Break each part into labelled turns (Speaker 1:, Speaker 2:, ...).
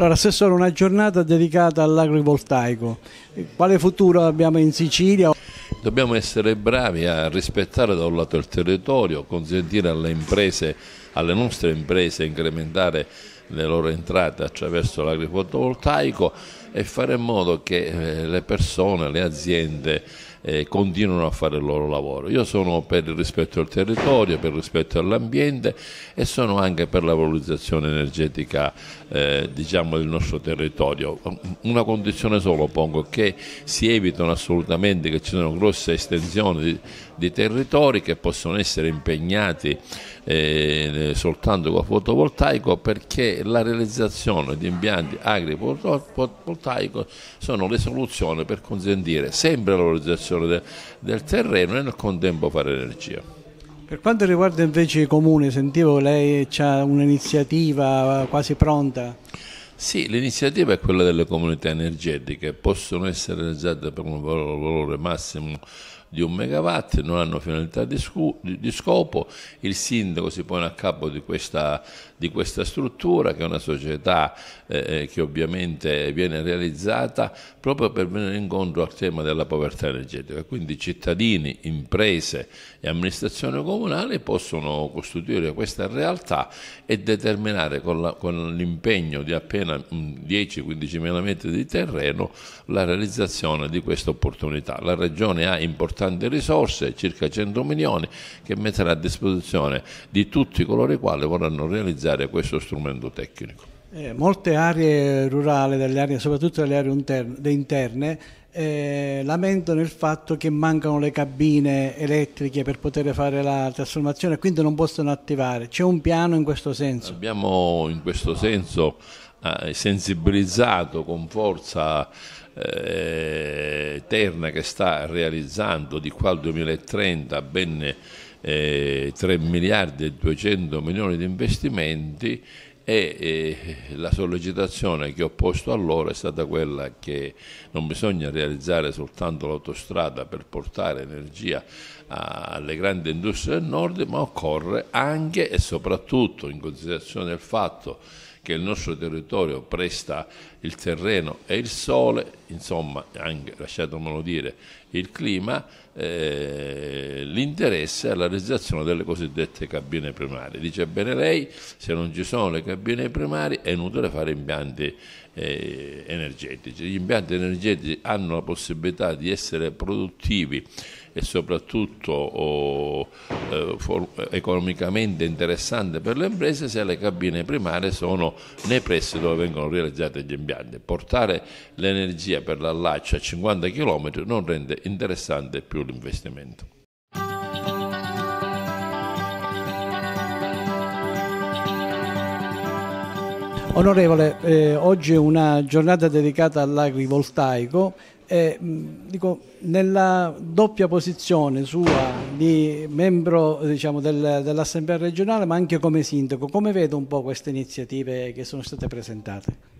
Speaker 1: Allora, Assessore, una giornata dedicata all'agrivoltaico. Quale futuro abbiamo in Sicilia?
Speaker 2: Dobbiamo essere bravi a rispettare da un lato il territorio, consentire alle imprese, alle nostre imprese, incrementare le loro entrate attraverso l'agrivoltaico e fare in modo che eh, le persone, le aziende eh, continuano a fare il loro lavoro. Io sono per il rispetto al territorio, per il rispetto all'ambiente e sono anche per la valorizzazione energetica eh, diciamo, del nostro territorio. Una condizione solo pongo, che si evitano assolutamente che ci siano grosse estensioni di territori che possono essere impegnati eh, soltanto con fotovoltaico perché la realizzazione di impianti agrivoltaico sono le soluzioni per consentire sempre la valorizzazione de, del terreno e nel contempo fare energia.
Speaker 1: Per quanto riguarda invece i comuni, sentivo lei ha un'iniziativa quasi pronta.
Speaker 2: Sì, l'iniziativa è quella delle comunità energetiche, possono essere realizzate per un valore massimo di un megawatt, non hanno finalità di, di, scopo, il sindaco si pone a capo di questa, di questa struttura che è una società eh, eh, che ovviamente viene realizzata proprio per venire incontro al tema della povertà energetica, quindi cittadini, imprese e amministrazione comunale possono costituire questa realtà e determinare con l'impegno di appena 10-15 mm, mila metri di terreno la realizzazione di questa opportunità. La Regione ha importanti importante risorse, circa 100 milioni, che metterà a disposizione di tutti coloro i quali vorranno realizzare questo strumento tecnico.
Speaker 1: Eh, molte aree rurali, aree, soprattutto delle aree interne, interne eh, lamentano il fatto che mancano le cabine elettriche per poter fare la trasformazione e quindi non possono attivare. C'è un piano in questo senso?
Speaker 2: Abbiamo in questo senso eh, sensibilizzato con forza eh, Terna che sta realizzando di qua al 2030 ben eh, 3 miliardi e 200 milioni di investimenti e eh, la sollecitazione che ho posto allora è stata quella che non bisogna realizzare soltanto l'autostrada per portare energia alle grandi industrie del nord, ma occorre anche e soprattutto in considerazione del fatto che il nostro territorio presta il terreno e il sole, insomma, anche, lasciatemelo dire, il clima, eh, l'interesse alla realizzazione delle cosiddette cabine primarie. Dice bene lei, se non ci sono le cabine primarie è inutile fare impianti eh, energetici. Gli impianti energetici hanno la possibilità di essere produttivi e soprattutto oh, eh, for- economicamente interessanti per le imprese se le cabine primarie sono nei pressi dove vengono realizzati gli impianti impianti. Portare l'energia per l'allaccio a 50 km non rende interessante più l'investimento.
Speaker 1: Onorevole, eh, oggi è una giornata dedicata all'agrivoltaico. Eh, dico, nella doppia posizione sua di membro diciamo, del, dell'Assemblea regionale, ma anche come sindaco, come vede un po' queste iniziative che sono state presentate?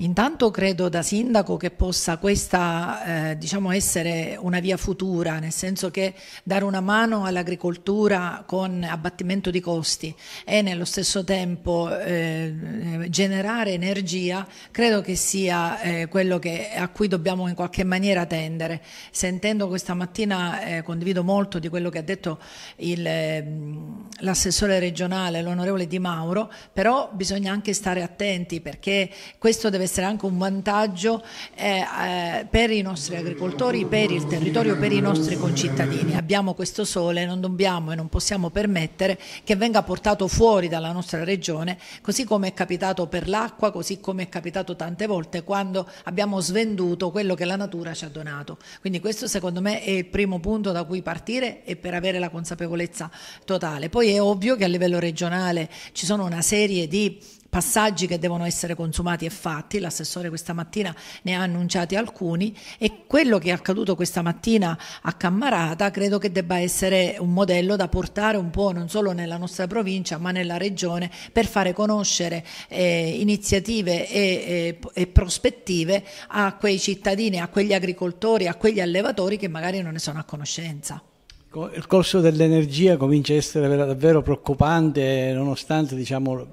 Speaker 3: Intanto credo da sindaco che possa questa eh, diciamo essere una via futura, nel senso che dare una mano all'agricoltura con abbattimento di costi e nello stesso tempo eh, generare energia, credo che sia eh, quello che, a cui dobbiamo in qualche maniera tendere. Sentendo questa mattina eh, condivido molto di quello che ha detto mm, l'assessore regionale, l'onorevole Di Mauro, però bisogna anche stare attenti perché questo deve essere anche un vantaggio eh, eh, per i nostri agricoltori, per il territorio, per i nostri concittadini. Abbiamo questo sole, non dobbiamo e non possiamo permettere che venga portato fuori dalla nostra regione, così come è capitato per l'acqua, così come è capitato tante volte quando abbiamo svenduto quello che la natura ci ha donato. Quindi questo secondo me è il primo punto da cui partire e per avere la consapevolezza totale. Poi è ovvio che a livello regionale ci sono una serie di passaggi che devono essere consumati e fatti, l'assessore questa mattina ne ha annunciati alcuni e quello che è accaduto questa mattina a Cammarata credo che debba essere un modello da portare un po' non solo nella nostra provincia ma nella regione per fare conoscere eh, iniziative e, e, e prospettive a quei cittadini, a quegli agricoltori, a quegli allevatori che magari non ne sono a conoscenza.
Speaker 1: Il costo dell'energia comincia a essere davvero preoccupante nonostante diciamo,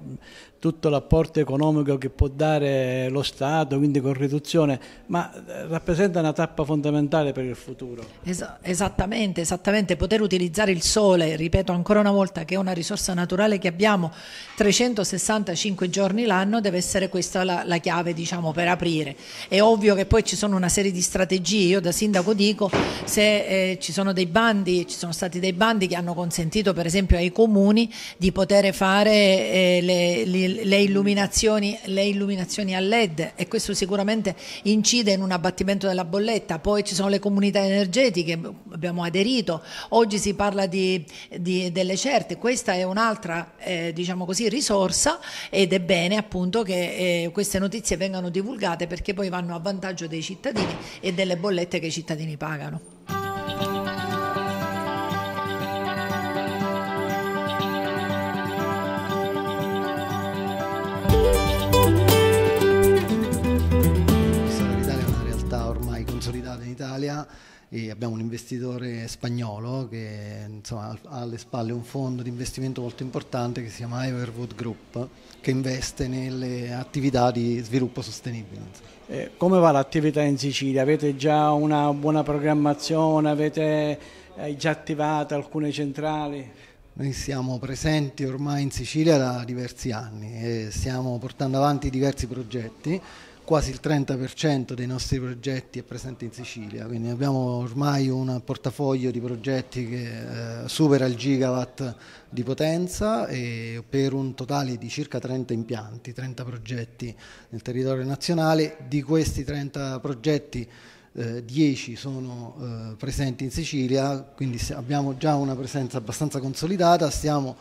Speaker 1: tutto l'apporto economico che può dare lo Stato, quindi con riduzione, ma eh, rappresenta una tappa fondamentale per il futuro.
Speaker 3: Es esattamente, esattamente, poter utilizzare il sole, ripeto ancora una volta che è una risorsa naturale che abbiamo 365 giorni l'anno, deve essere questa la, la chiave diciamo, per aprire. È ovvio che poi ci sono una serie di strategie, io da sindaco dico se eh, ci sono dei bandi, ci sono stati dei bandi che hanno consentito per esempio ai comuni di poter fare eh, le, le le illuminazioni, le illuminazioni, a LED e questo sicuramente incide in un abbattimento della bolletta, poi ci sono le comunità energetiche, abbiamo aderito, oggi si parla di, di, delle certe, questa è un'altra eh, diciamo così, risorsa ed è bene appunto che eh, queste notizie vengano divulgate perché poi vanno a vantaggio dei cittadini e delle bollette che i cittadini pagano.
Speaker 4: e abbiamo un investitore spagnolo che insomma, ha alle spalle un fondo di investimento molto importante che si chiama Everwood Group che investe nelle attività di sviluppo sostenibile. Eh, come va l'attività
Speaker 1: in Sicilia? Avete già una buona programmazione? Avete eh, già attivato alcune centrali?
Speaker 4: Noi siamo presenti ormai in Sicilia da diversi anni e stiamo portando avanti diversi progetti quasi il 30% dei nostri progetti è presente in Sicilia, quindi abbiamo ormai un portafoglio di progetti che eh, supera il gigawatt di potenza per un totale di circa 30 impianti, 30 progetti nel territorio nazionale, di questi 30 progetti eh, 10 sono eh, presenti in Sicilia, quindi abbiamo già una presenza abbastanza consolidata, stiamo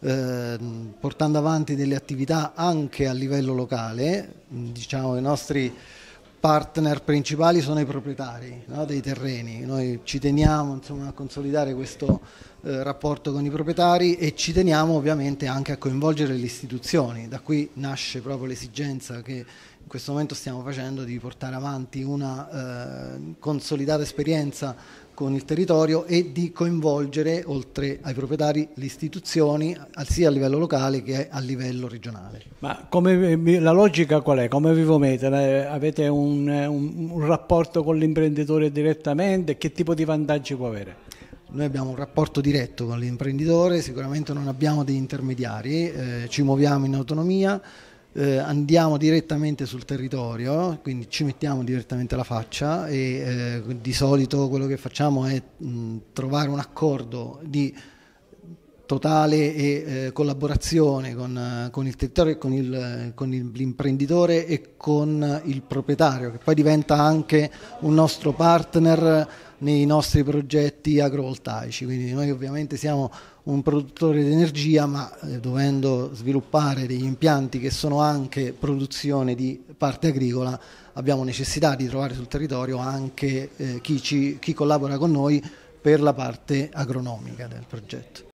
Speaker 4: Ehm, portando avanti delle attività anche a livello locale, diciamo i nostri partner principali sono i proprietari no, dei terreni, noi ci teniamo insomma, a consolidare questo eh, rapporto con i proprietari e ci teniamo ovviamente anche a coinvolgere le istituzioni, da qui nasce proprio l'esigenza che in questo momento stiamo facendo di portare avanti una eh, consolidata esperienza con il territorio e di coinvolgere oltre ai proprietari le istituzioni sia a livello locale che a livello regionale.
Speaker 1: Ma come, la logica qual è? Come vi muovete? Eh, avete un, eh, un,
Speaker 4: un rapporto con l'imprenditore direttamente? Che tipo di vantaggi può avere? Noi abbiamo un rapporto diretto con l'imprenditore, sicuramente non abbiamo degli intermediari, eh, ci muoviamo in autonomia, eh, andiamo direttamente sul territorio, quindi ci mettiamo direttamente la faccia e eh, di solito quello che facciamo è mh, trovare un accordo di totale e, eh, collaborazione con, eh, con, il territorio e con, il, con il, l'imprenditore e con il proprietario, che poi diventa anche un nostro partner nei nostri progetti agrovoltaici, quindi noi ovviamente siamo un produttore di energia ma eh, dovendo sviluppare degli impianti che sono anche produzione di parte agricola abbiamo necessità di trovare sul territorio anche eh, chi, ci, chi collabora con noi per la parte agronomica del progetto.